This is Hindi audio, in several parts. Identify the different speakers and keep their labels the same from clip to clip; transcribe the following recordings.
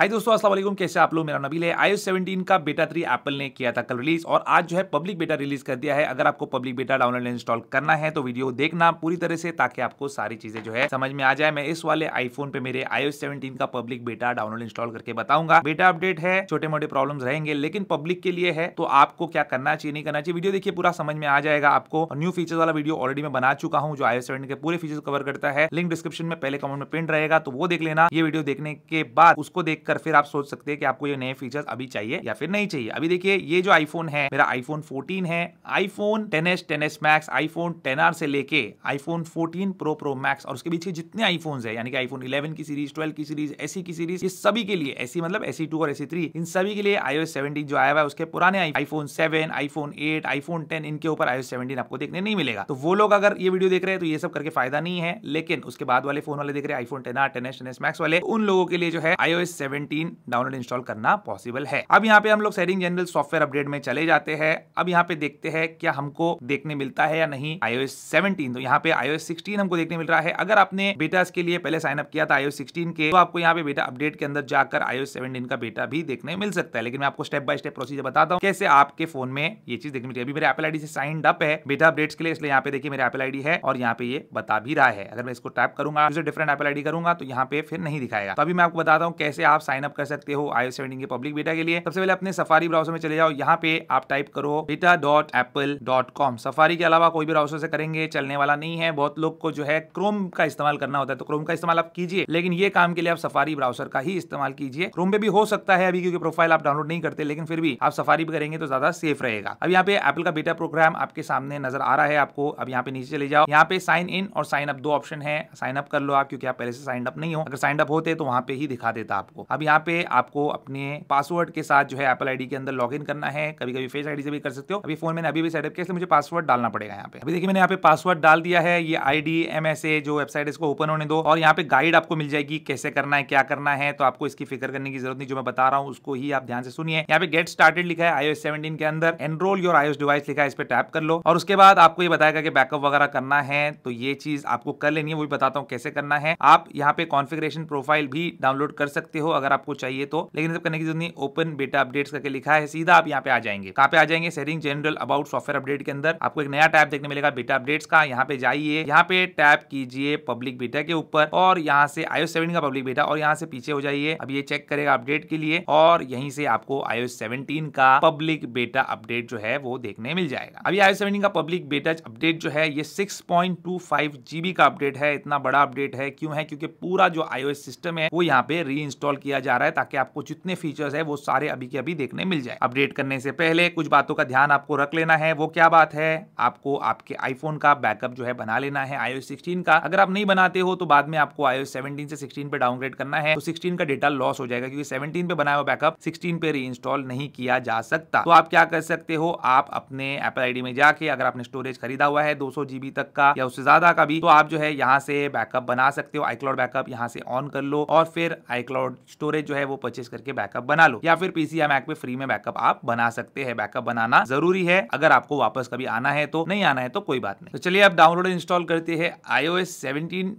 Speaker 1: आई दोस्तों अस्सलाम वालेकुम कैसे आप लोग मेरा नबील है आई सेवेंटीन का बेटा थ्री एप्पल ने किया था कल रिलीज और आज जो है पब्लिक बेटा रिलीज कर दिया है अगर आपको पब्लिक बेटा डाउनलोड इंस्टॉल करना है तो वीडियो देखना पूरी तरह से ताकि आपको सारी चीजें जो है समझ में आ जाए मैं इस वाले आईफोन पे मेरे आई सेवेंटीन का पब्लिक बेटा डाउनलोड इंस्टॉल करके बताऊंगा बेटा अपडेट है छोटे मोटे प्रॉब्लम रहेंगे लेकिन पब्लिक के लिए है तो आपको क्या करना चाहिए नहीं करना चाहिए वीडियो देखिए पूरा समझ में आ जाएगा आपको न्यू फीचर वाला वीडियो ऑलरेडी मैं बना चुका हूँ जो आई सेवेंटीन के पूरे फीचर कवर करता है लिंक डिस्क्रिप्शन में पहले कमेंट में पिंट रहेगा तो वो देख लेना ये वीडियो देखने के बाद उसको देख कर फिर आप सोच सकते हैं कि आपको ये नए फीचर्स अभी चाहिए या फिर नहीं चाहिए अभी देखिए ये जो आईफोन है मेरा आईफोन 14 है iPhone 10s 10s max iPhone 10R से लेके आईफोन 14 प्रो प्रो मैक्स और उसके पीछे जितने आईफोन्स है यानी कि आईफोन 11 की सीरीज 12 की सीरीज एसी e की सीरीज इस सभी के लिए एसी e मतलब एसी टू e और एसी थ्री इन सभी के लिए आईओ सेवेंटीन जो आया हुआ है उसके पुराने iPhone seven iPhone eight iPhone ten इनके ऊपर आईओ सेवेंटीन आपको देखने नहीं मिलेगा तो वो लोग अगर ये वीडियो देख रहे हैं तो ये सब करके फायदा नहीं है लेकिन उसके बाद वाले फोन वाले देख रहे हैं iPhone ten R ten S max वाले उन लोगों के लिए जो है iOS seven seventeen download install करना पॉसिबल है अब यहाँ पे हम लोग सेटिंग जनरल सॉफ्टवेयर अपडेट में चले जाते हैं अब यहाँ पे देखते हैं क्या हमको देखने मिलता है या नहीं iOS 17 तो यहाँ पे iOS 16 हमको देखने मिल रहा है अगर आपने बेटा के लिए पहले साइन अप किया था आईओ सिक्सटीन के तो आपको यहाँ पे बेटा अपडेट के अंदर जाकर आईओ 17 का बेटा भी देखने मिल सकता है लेकिन मैं आपको स्टेप बाय स्टेप प्रोसीजर बताता हूँ कैसे आपके फोन में ये चीज देखने मिलती है अभी मेरे एपल आईडी से साइन अप है बेटा अपडेट के लिए इसलिए यहाँ पे देखिए मेरे एपल आईडी है और यहाँ पे ये बता भी रहा है अगर मैं इसको टाइप करूंगा डिफरेंट एपल आईडी करूंगा तो यहाँ पे फिर नहीं दिखाएगा तो अभी मैं आपको बताता हूँ कैसे आप साइन अप कर सकते हो आई सेवेंटीन के पब्लिक बेटा के लिए सबसे पहले अपने सफारी ब्राउजर में चले जाओ यहाँ पे आप टाइप करो beta dot Apple dot com Safari के अलावा कोई भी ब्राउजर से करेंगे चलने वाला नहीं है बहुत लोग को जो है क्रोम का इस्तेमाल करना होता है तो क्रोम का इस्तेमाल आप कीजिए लेकिन ये काम के लिए आप सफारी ब्राउजर का ही इस्तेमाल कीजिए क्रोम पे भी हो सकता है अभी क्योंकि प्रोफाइल आप डाउनलोड नहीं करते लेकिन फिर भी आप सफारी भी करेंगे तो ज्यादा सेफ रहेगा अब यहाँ पे एप्पल का बेटा प्रोग्राम आपके सामने नजर आ रहा है आपको अब यहाँ पे नीचे चले जाओ यहाँ पे साइन इन और साइन अप दो ऑप्शन है साइन अप कर लो आप क्योंकि आप पहले से साइन अप नहीं हो अगर साइन अप होते तो वहां पे ही दिखा देता आपको अब यहाँ पे आपको अपने पासवर्ड के साथ जो है एपल आईडी के अंदर लॉग करना है कभी कभी फेस आईडी से भी कर सकते हो अभी फोन मैंने अभी भी सेटअप किया मुझे पासवर्ड डालना पड़ेगा यहाँ पे अभी देखिए मैंने यहाँ पे पासवर्ड डाल दिया है ये आईडी एमएसए जो वेबसाइट इसको ओपन होने दो और यहाँ पे गाइड आपको मिल जाएगी कैसे करना है क्या करना है तो आपको इसकी फिक्र करने की जरूरत नहीं जो मैं बता रहा हूँ उसको ही आप ध्यान से सुनिए यहाँ पे गेट स्टार्टेड लिखा है आईओ 17 के अंदर एनरोल योर आईओएस डिवाइस लिखा है इस पर टैप कर लो और उसके बाद आपको ये बताएगा कि बैकअप वगैरह करना है तो ये चीज आपको कर लेनी है वो भी बताता हूँ कैसे करना है आप यहाँ पे कॉन्फिग्रेशन प्रोफाइल भी डाउनलोड कर सकते हो अगर अगर आपको चाहिए तो लेकिन सब करने की जरूरत नहीं ओपन बेटा अपडेट्स करके लिखा है सीधा आप यहाँ पे आ जाएंगे कहाँ पे आ जाएंगे setting general about software update के अंदर आपको एक नया टैब देखने मिलेगा बेटा अपडेट्स का यहाँ पे जाइए यहाँ पे टैप कीजिए पब्लिक बेटा के ऊपर और यहाँ से आयो सेवन का पब्लिक बेटा और यहाँ से पीछे हो जाइए अब ये चेक करेगा अपडेट के लिए और यहीं से आपको आयो सेवनटीन का पब्लिक बेटा अपडेट जो है वो देखने मिल जाएगा अभी आयो सेवनटीन का पब्लिक बेटा अपडेट जो है ये six point two five GB का अपडेट है इतना बड़ा अपडेट है क्यों है क्योंकि पूरा जो आईओएस सिस्टम है वो यहाँ पे री किया जा रहा है ताकि आपको जितने फीचर्स है वो सारे अभी के अभी देखने मिल जाए अपडेट करने से पहले कुछ बातों का ध्यान आपको रख लेना है वो क्या बात है आपको आपके आईफोन का बैकअप जो है बना लेना है आईओ सिक्सटीन का अगर आप नहीं बनाते हो तो बाद में आपको आईओ सेवनटीन से सिक्सटीन पे डाउनग्रेड करना है तो सिक्सटीन का डेटा लॉस हो जाएगा क्योंकि सेवनटीन पे बनाया हुआ बैकअप सिक्सटीन पे रीइंस्टॉल नहीं किया जा सकता तो आप क्या कर सकते हो आप अपने एपल आई में जाके अगर आपने स्टोरेज खरीदा हुआ है दो जीबी तक का या उससे ज्यादा का भी तो आप जो है यहाँ से बैकअप बना सकते हो आईक्लाउड बैकअप यहाँ से ऑन कर लो और फिर आईक्लाउड स्टोरेज जो है वो परचेस करके बैकअप बना लो या फिर पीसी या मैक पे फ्री में बैकअप आप बना सकते हैं बैकअप बनाना जरूरी है अगर आपको वापस कभी आना है तो नहीं आना है तो कोई बात नहीं तो चलिए आप डाउनलोड इंस्टॉल करते हैं आईओ एस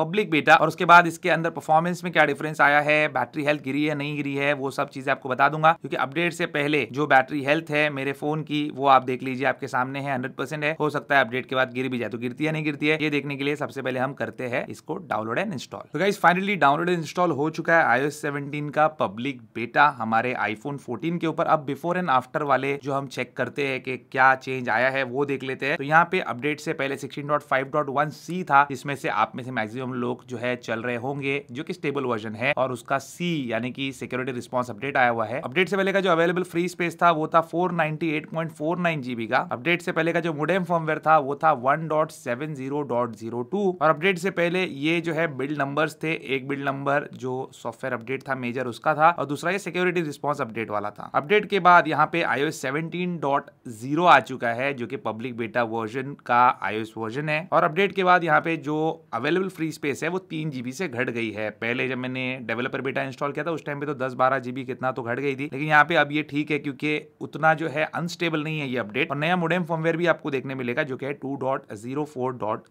Speaker 1: पब्लिक बेटा और उसके बाद इसके अंदर परफॉर्मेंस में क्या डिफरेंस आया है बैटरी हेल्थ गिरी है नहीं गिरी है वो सब चीजें आपको बता दूंगा क्योंकि अपडेट से पहले जो बैटरी हेल्थ है मेरे फोन की वो आप देख लीजिए आपके सामने है हंड्रेड है हो सकता है अपडेट के बाद गिर भी जाए तो गिरती है नहीं गिरती है ये देखने के लिए सबसे पहले हम करते हैं इसको डाउनलोड एंड इंस्टॉल तो फाइनली डाउनलोड इंस्टॉल हो चुका है आईओ 17 14 का पब्लिक बेटा हमारे आईफोन 14 के ऊपर अब बिफोर एंड आफ्टर वाले जो हम चेक करते हैं कि क्या चेंज आया है वो देख लेते हैं तो यहाँ पे अपडेट से पहले सी था जिसमें से आप में से मैक्सिमम लोग जो है चल रहे होंगे जो कि स्टेबल वर्जन है और उसका सी यानी कि सिक्योरिटी रिस्पॉन्स अपडेट आया हुआ है अपडेट से पहले का जो अवेलेबल फ्री स्पेस था वो था फोर जीबी का अपडेट से पहले का जो मोडेम फॉर्मवेयर था वो था वन और अपडेट से पहले ये जो है बिल्ड नंबर थे एक बिल्ड नंबर जो सॉफ्टवेयर अपडेट था मेजर फीचर उसका था और दूसरा ये सिक्योरिटी रिस्पॉन्स अपडेट वाला था अपडेट के बाद यहाँ पे सेवनटीन डॉट जीरो आ चुका है जो कि पब्लिक बेटा वर्जन का iOS वर्जन है और अपडेट के बाद यहाँ पे जो अवेलेबल फ्री स्पेस है वो तीन जीबी से घट गई है पहले जब मैंने डेवलपर बेटा इंस्टॉल किया था उस टाइम पे तो दस बारह जीबी कितना तो घट गई थी लेकिन यहाँ पे अब ये ठीक है क्योंकि उतना जो है अनस्टेबल नहीं है ये अपडेट और नया मोडेम फॉर्मवेयर भी आपको देखने मिलेगा जो कि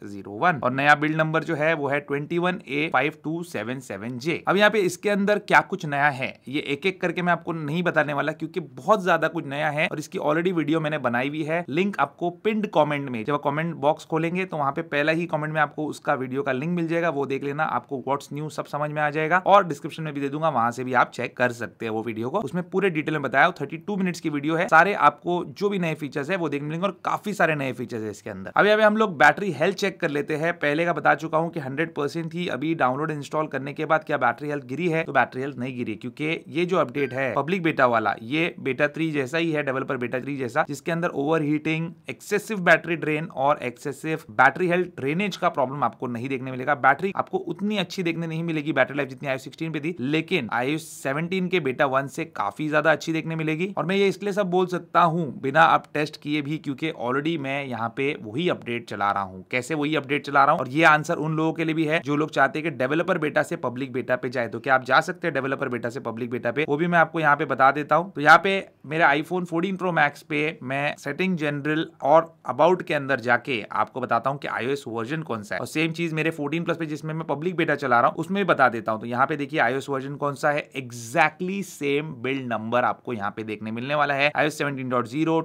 Speaker 1: जीरो वन और नया बिल्ड नंबर जो है वो है twenty one A five two seven seven J अब यहाँ पे इसके अंदर क्या कुछ कुछ नया है ये एक एक करके मैं आपको नहीं बताने वाला क्योंकि बहुत ज्यादा कुछ नया है और इसकी ऑलरेडी वीडियो मैंने बनाई हुई है लिंक आपको पिंड कॉमेंट में जब कॉमेंट बॉक्स खोलेंगे तो वहां पे पहला ही कॉमेंट में आपको उसका वीडियो का लिंक मिल जाएगा वो देख लेना आपको व्हाट्स न्यूज सब समझ में आ जाएगा और डिस्क्रिप्शन में भी दे दूंगा वहां से भी आप चेक कर सकते हैं वो वीडियो को उसमें पूरे डिटेल में बताया थर्टी टू मिनट्स की वीडियो है सारे आपको जो भी नए फीचर्स है वो देखने मिलेंगे और काफी सारे नए फीचर्स है इसके अंदर अभी अभी हम लोग बैटरी हेल्थ चेक कर लेते हैं पहले का बता चुका हूँ कि हंड्रेड परसेंट ही अभी डाउनलोड इंस्टॉल करने के बाद क्या बैटरी हेल्थ गिरी है तो बैटरी हेल्थ नहीं गिरी क्योंकि ये जो अपडेट है पब्लिक बेटा वाला ये बेटा थ्री जैसा ही है डेवलपर बेटा थ्री जैसा जिसके अंदर over heating excessive battery drain और एक्सेसिव बैटरी हेल्थ ड्रेनेज का प्रॉब्लम आपको नहीं देखने मिलेगा बैटरी आपको उतनी अच्छी देखने नहीं मिलेगी बैटरी लाइफ जितनी आयु सिक्सटीन पे थी लेकिन आयु सेवनटीन के बेटा वन से काफी ज्यादा अच्छी देखने मिलेगी और मैं ये इसलिए सब बोल सकता हूँ बिना आप टेस्ट किए भी क्योंकि ऑलरेडी मैं यहाँ पे वही अपडेट चला रहा हूँ कैसे वही अपडेट चला रहा हूँ और ये आंसर उन लोगों के लिए भी है जो लोग चाहते हैं कि डेवलपर बेटा से पब्लिक बेटा पे जाए तो क्या आप जा सकते हैं डेवलपर डेवलपर बेटा से पब्लिक बेटा पे वो भी मैं आपको यहाँ पे बता देता हूँ तो यहाँ पे मेरे आईफोन 14 प्रो मैक्स पे मैं सेटिंग जनरल और अबाउट के अंदर जाके आपको बताता हूँ कि आईओएस वर्जन कौन सा है और सेम चीज मेरे 14 प्लस पे जिसमें मैं पब्लिक बेटा चला रहा हूँ उसमें भी बता देता हूँ तो यहाँ पे देखिए आईओएस वर्जन कौन सा है एक्जैक्टली सेम बिल्ड नंबर आपको यहाँ पे देखने मिलने वाला है आईओएस सेवनटीन डॉट जीरो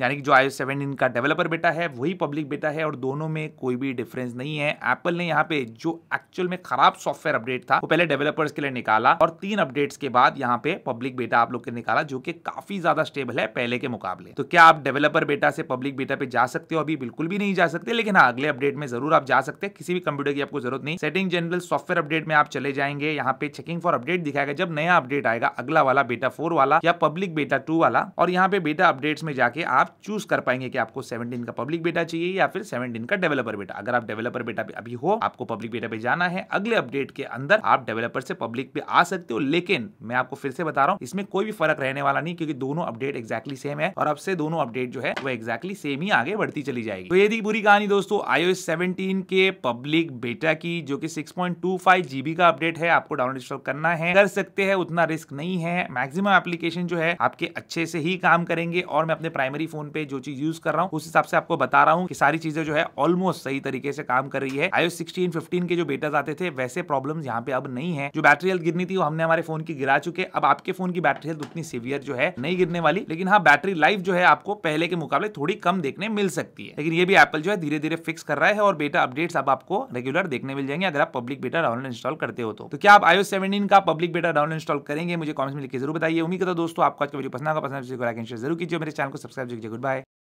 Speaker 1: यानी कि जो आईओ सेवनटीन का डेवलपर बेटा है वही पब्लिक बेटा है और दोनों में कोई भी डिफरेंस नहीं है एप्पल ने यहाँ पे जो एक्चुअल में खराब सॉफ्टवेयर अपडेट था वो पहले डेवलपर्स के लिए निकाला और तीन अपडेट्स के बाद यहाँ पे पब्लिक बेटा बेटा आप लोग के निकाला जो कि काफी ज्यादा स्टेबल है पहले के मुकाबले तो क्या आप डेवलपर बेटा से पब्लिक बेटा पे जा सकते हो अभी बिल्कुल भी नहीं जा सकते लेकिन हाँ अगले अपडेट में जरूर आप जा सकते हैं किसी भी कंप्यूटर की आपको जरूरत नहीं सेटिंग जनरल सॉफ्टवेयर अपडेट में आप चले जाएंगे यहाँ पे चेकिंग फॉर अपडेट दिखाएगा जब नया अपडेट आएगा अगला वाला बेटा फोर वाला या पब्लिक बेटा टू वाला और यहाँ पे बेटा अपडेट में जाके आप चूज कर पाएंगे कि आपको सेवनटीन का पब्लिक बेटा चाहिए या फिर सेवनटीन का डेवलपर बेटा अगर आप डेवलपर बेटा अभी हो आपको पब्लिक बेटा पे जाना है अगले अपडेट के अंदर आप डेवलपर से पब्लिक पे आ सकते हो लेकिन मैं आपको फिर से बता रहा हूँ इसमें कोई भी फर्क रहने वाला नहीं क्योंकि दोनों अपडेट एक्जैक्टली सेम है और अब से दोनों अपडेट जो है वो एक्जैक्टली सेम ही आगे बढ़ती चली जाएगी तो ये थी बुरी कहानी दोस्तों आईओ एस के पब्लिक बेटा की जो कि 6.25 जीबी का अपडेट है आपको डाउनलोड इंस्टॉल करना है कर सकते हैं उतना रिस्क नहीं है मैक्सिमम एप्लीकेशन जो है आपके अच्छे से ही काम करेंगे और मैं अपने प्राइमरी फोन पे जो चीज यूज कर रहा हूँ उस हिसाब से आपको बता रहा हूँ कि सारी चीजें जो है ऑलमोस्ट सही तरीके से काम कर रही है आयो सिक्सटीन फिफ्टीन के जो बेटाज आते थे वैसे प्रॉब्लम यहाँ पे अब नहीं है जो बैटरी हेल्थ गिरनी थी वो हमने हमारे फोन की गिरा चुके अब आपके फोन की बैटरी बैटरी हेल्थ उतनी सीवियर जो है नहीं गिरने वाली लेकिन हाँ बैटरी लाइफ जो है आपको पहले के मुकाबले थोड़ी कम देखने मिल सकती है लेकिन ये भी एप्पल जो है धीरे धीरे फिक्स कर रहा है और बेटा अपडेट्स अब आपको रेगुलर देखने मिल जाएंगे अगर आप पब्लिक बेटा डाउनलोड इंस्टॉल करते हो तो, तो क्या आप आयो सेवेंटीन का पब्लिक बेटा डाउनलोड इंस्टॉल करेंगे मुझे कॉमेंट में लिखकर जरूर बताइए उम्मीद करता दोस्तों आपको आज का वीडियो पसंद आगे पसंद तो जरूर कीजिए मेरे चैनल को सब्सक्राइब कीजिए गुड बाय